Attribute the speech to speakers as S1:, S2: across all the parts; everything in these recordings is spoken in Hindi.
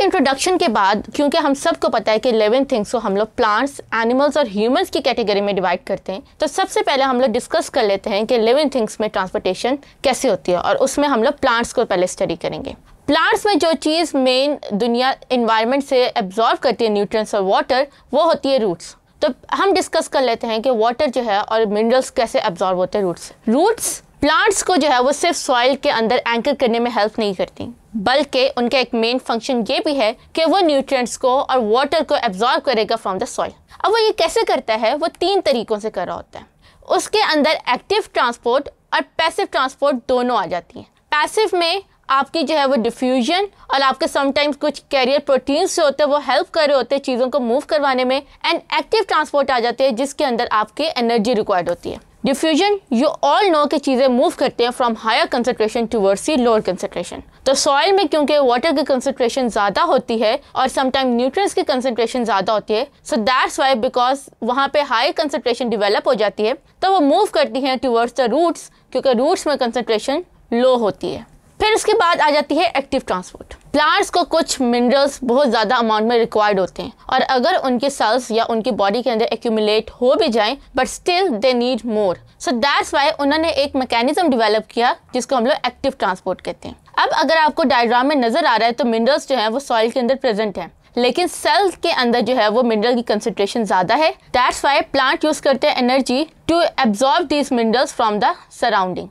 S1: के इंट्रोडक्शन के बाद क्योंकि हम सबको पता है कि इलेवन थिंग्स को हम लोग प्लांट्स एनिमल्स और ह्यूमंस की कैटेगरी में डिवाइड करते हैं तो सबसे पहले हम लोग डिस्कस कर लेते हैं कि इलेवन थिंग्स में ट्रांसपोर्टेशन कैसे होती है और उसमें हम लोग प्लांट्स को पहले स्टडी करेंगे प्लांट्स में जो चीज़ मेन दुनिया इन्वायरमेंट से एब्जॉर्व करती है न्यूट्रंस और वाटर वो होती है रूट्स तो हम डिस्कस कर लेते हैं कि वाटर जो है और मिनरल्स कैसे एब्जॉर्व होते हैं रूट्स रूट्स प्लांट्स को जो है वो सिर्फ सॉइल के अंदर एंकर करने में हेल्प नहीं करती बल्कि उनका एक मेन फंक्शन ये भी है कि वो न्यूट्रिएंट्स को और वाटर को एब्जॉर्ब करेगा फ्रॉम द सॉइल अब वो ये कैसे करता है वो तीन तरीकों से कर रहा होता है उसके अंदर एक्टिव ट्रांसपोर्ट और पैसिव ट्रांसपोर्ट दोनों आ जाती हैं पैसिव में आपकी जो है वो डिफ्यूजन और आपके समटाइम्स कुछ कैरियर प्रोटीन्स जो होते हैं वो हेल्प कर रहे होते हैं चीज़ों को मूव करवाने में एंड एक्टिव ट्रांसपोर्ट आ जाते हैं जिसके अंदर आपकी एनर्जी रिक्वायर्ड होती है डिफ्यूजन यू ऑल नो की चीज़ें मूव करते हैं from higher concentration towards see lower concentration तो सॉइल में क्योंकि वाटर की कंसनट्रेशन ज़्यादा होती है और समटाइम न्यूट्रिएंट्स की कंसनट्रेशन ज़्यादा होती है सो दैट्स वाई बिकॉज वहाँ पे हाई कंसनट्रेशन डिवेलप हो जाती है तो वो मूव करती हैं टूवर्ड्स द रूट्स क्योंकि रूट्स में कंसनट्रेशन लो होती है फिर उसके बाद आ जाती है एक्टिव ट्रांसपोर्ट प्लांट्स को कुछ मिनरल्स बहुत ज़्यादा अमाउंट में रिक्वायर्ड होते हैं और अगर उनके सेल्स या उनकी बॉडी के अंदर एक्यूमुलेट हो भी जाएं but still they need more so that's why उन्होंने एक मैकेनिज्म डेवलप किया जिसको हम लोग एक्टिव ट्रांसपोर्ट कहते हैं अब अगर आपको डायग्राम में नज़र आ रहा है तो मिनरल्स जो है वो सॉइल के अंदर प्रेजेंट है लेकिन सेल्स के अंदर जो है वो मिनरल की कंसेंट्रेशन ज़्यादा है दैट्स वाई प्लांट यूज़ करते हैं energy to absorb these minerals from the surrounding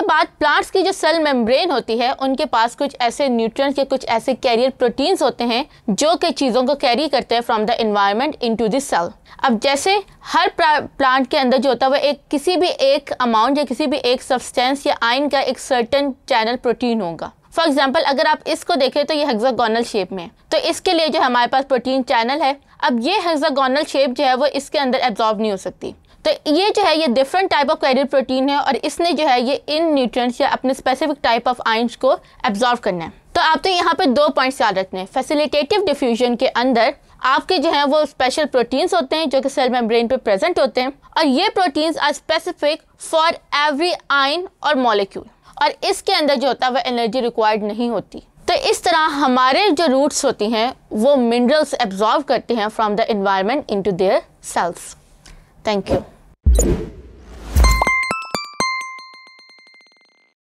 S1: उसके बाद प्लांट्स की जो सेल मेम्ब्रेन होती है उनके पास कुछ ऐसे न्यूट्रिएंट्स या कुछ ऐसे कैरियर प्रोटीन्स होते हैं जो कि चीज़ों को कैरी करते हैं from the environment into to cell अब जैसे हर प्लांट के अंदर जो होता है वह एक किसी भी एक अमाउंट या किसी भी एक सब्सटेंस या आइन का एक सर्टन चैनल प्रोटीन होगा फॉर एग्जाम्पल अगर आप इसको देखें तो ये हेक्सागोनल शेप में है तो इसके लिए जो हमारे पास प्रोटीन चैनल है अब ये हेक्सागोनल शेप जो है वो इसके अंदर एब्जॉर्ब नहीं हो सकती तो ये जो है ये different type of carrier protein है और इसने जो है ये इन न्यूट्रिएंट्स या अपने स्पेसिफिक टाइप ऑफ आइंस को एब्जॉर्व करना है तो आप तो यहाँ पे दो पॉइंट्स याद रखने हैं फैसिलिटेटिव डिफ्यूजन के अंदर आपके जो है वो स्पेशल प्रोटीन्स होते हैं जो कि सेल मेम्ब्रेन पे प्रेजेंट होते हैं और ये proteins are specific for every ion और मॉलिक्यूल और इसके अंदर जो होता है वह एनर्जी रिक्वायर्ड नहीं होती तो इस तरह हमारे जो रूट्स होती हैं वो मिनरल्स एब्जॉर्व करते हैं from the environment to their cells Thank you.